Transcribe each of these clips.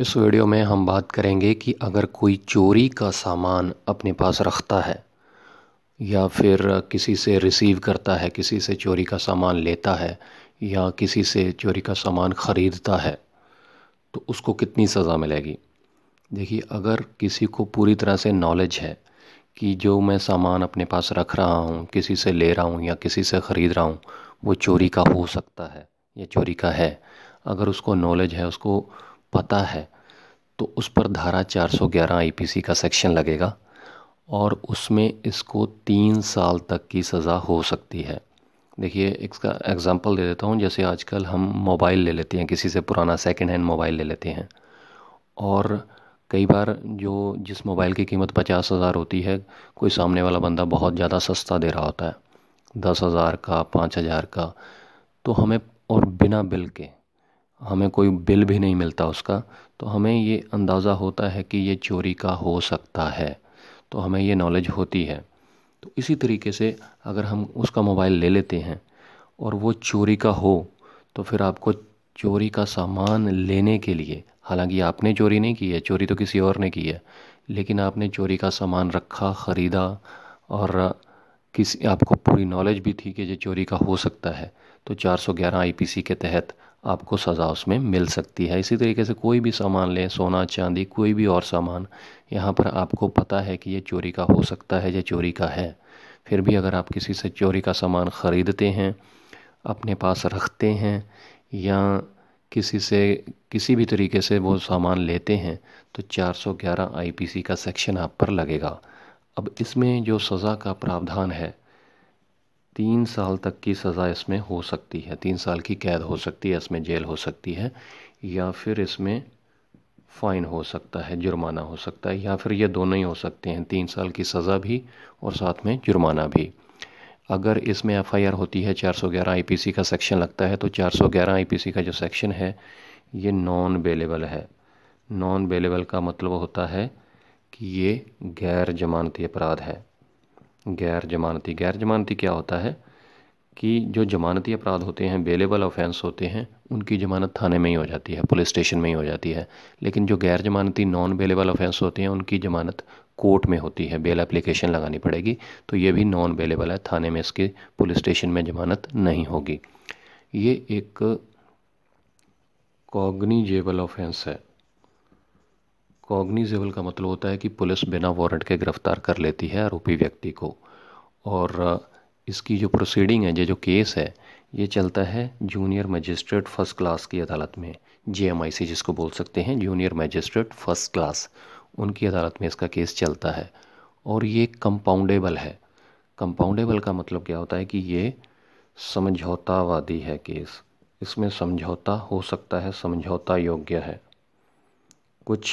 इस वीडियो में हम बात करेंगे कि अगर कोई चोरी का सामान अपने पास रखता है या फिर किसी से रिसीव करता है किसी से चोरी का सामान लेता है या किसी से चोरी का सामान ख़रीदता है तो उसको कितनी सज़ा मिलेगी देखिए अगर किसी को पूरी तरह से नॉलेज है कि जो मैं सामान अपने पास रख रहा हूँ किसी से ले रहा हूँ या किसी से ख़रीद रहा हूँ वो चोरी का हो सकता है या चोरी का है अगर उसको नॉलेज है उसको पता है तो उस पर धारा 411 आईपीसी का सेक्शन लगेगा और उसमें इसको तीन साल तक की सज़ा हो सकती है देखिए इसका एग्ज़ाम्पल दे देता हूँ जैसे आजकल हम मोबाइल ले लेते हैं किसी से पुराना सेकेंड हैंड मोबाइल ले लेते हैं और कई बार जो जिस मोबाइल की कीमत पचास हज़ार होती है कोई सामने वाला बंदा बहुत ज़्यादा सस्ता दे रहा होता है दस हज़ार का पाँच हज़ार का तो हमें और बिना बिल के हमें कोई बिल भी नहीं मिलता उसका तो हमें ये अंदाज़ा होता है कि ये चोरी का हो सकता है तो हमें ये नॉलेज होती है तो इसी तरीके से अगर हम उसका मोबाइल ले लेते हैं और वो चोरी का हो तो फिर आपको चोरी का सामान लेने के लिए हालांकि आपने चोरी नहीं की है चोरी तो किसी और ने की है लेकिन आपने चोरी का सामान रखा ख़रीदा और किसी आपको पूरी नॉलेज भी थी कि ये चोरी का हो सकता है तो 411 आईपीसी के तहत आपको सज़ा उसमें मिल सकती है इसी तरीके से कोई भी सामान लें सोना चांदी कोई भी और सामान यहाँ पर आपको पता है कि ये चोरी का हो सकता है या चोरी का है फिर भी अगर आप किसी से चोरी का सामान ख़रीदते हैं अपने पास रखते हैं या किसी से किसी भी तरीके से वो सामान लेते हैं तो 411 आईपीसी का सेक्शन आप पर लगेगा अब इसमें जो सज़ा का प्रावधान है तीन साल तक की सज़ा इसमें हो सकती है तीन साल की कैद हो सकती है इसमें जेल हो सकती है या फिर इसमें फ़ाइन हो सकता है जुर्माना हो सकता है या फिर ये दोनों ही हो सकते हैं तीन साल की सज़ा भी और साथ में जुर्माना भी अगर इसमें एफआईआर होती है 411 सी का सेक्शन लगता है तो 411 सी का जो सेक्शन है ये नॉन बेलेबल है नॉन बेलेबल का मतलब होता है कि ये गैर जमानती अपराध है गैर जमानती गैर जमानती क्या होता है कि जो जमानती अपराध होते हैं बेलेबल ऑफेंस होते हैं उनकी जमानत थाने में ही हो जाती है पुलिस स्टेशन में ही हो जाती है लेकिन जो गैर जमानती नॉन बेलेबल ऑफेंस होते हैं उनकी जमानत कोर्ट में होती है बेल एप्लीकेशन लगानी पड़ेगी तो ये भी नॉन बेलेबल है थाने में इसकी पुलिस स्टेशन में जमानत नहीं होगी ये एक कॉग्निजेबल ऑफेंस है कॉग्निजेबल का मतलब होता है कि पुलिस बिना वारंट के गिरफ्तार कर लेती है आरोपी व्यक्ति को और इसकी जो प्रोसीडिंग है ये जो केस है ये चलता है जूनियर मजिस्ट्रेट फर्स्ट क्लास की अदालत में जे जिसको बोल सकते हैं जूनियर मजिस्ट्रेट फर्स्ट क्लास उनकी अदालत में इसका केस चलता है और ये कंपाउंडेबल है कंपाउंडेबल का मतलब क्या होता है कि ये समझौतावादी है केस इसमें समझौता हो सकता है समझौता योग्य है कुछ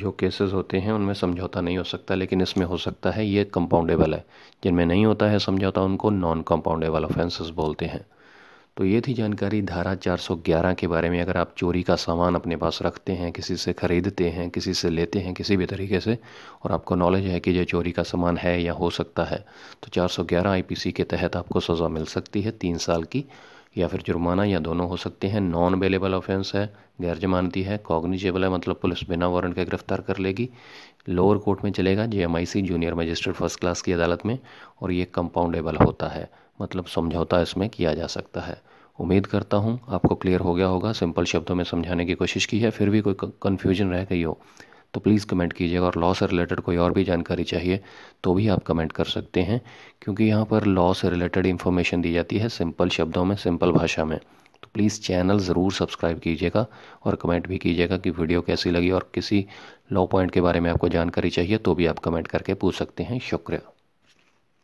जो केसेस होते हैं उनमें समझौता नहीं हो सकता लेकिन इसमें हो सकता है ये कंपाउंडेबल है जिनमें नहीं होता है समझौता उनको नॉन कंपाउंडेबल ऑफेंसेस बोलते हैं तो ये थी जानकारी धारा 411 के बारे में अगर आप चोरी का सामान अपने पास रखते हैं किसी से ख़रीदते हैं किसी से लेते हैं किसी भी तरीके से और आपको नॉलेज है कि ये चोरी का सामान है या हो सकता है तो 411 आईपीसी के तहत आपको सज़ा मिल सकती है तीन साल की या फिर जुर्माना या दोनों हो सकते हैं नॉन अवेलेबल ऑफेंस है गैर जमानती है कॉग्निजेबल है मतलब पुलिस बिना वारंट के गिरफ्तार कर लेगी लोअर कोर्ट में चलेगा J M junior magistrate first class की अदालत में और ये कंपाउंडेबल होता है मतलब समझौता इसमें किया जा सकता है उम्मीद करता हूँ आपको क्लियर हो गया होगा सिंपल शब्दों में समझाने की कोशिश की है फिर भी कोई कन्फ्यूजन रह गई हो तो प्लीज़ कमेंट कीजिएगा और लॉ से रिलेटेड कोई और भी जानकारी चाहिए तो भी आप कमेंट कर सकते हैं क्योंकि यहाँ पर लॉ से रिलेटेड इन्फॉर्मेशन दी जाती है सिंपल शब्दों में सिंपल भाषा में तो प्लीज़ चैनल ज़रूर सब्सक्राइब कीजिएगा और कमेंट भी कीजिएगा कि वीडियो कैसी लगी और किसी लॉ पॉइंट के बारे में आपको जानकारी चाहिए तो भी आप कमेंट करके पूछ सकते हैं शुक्रिया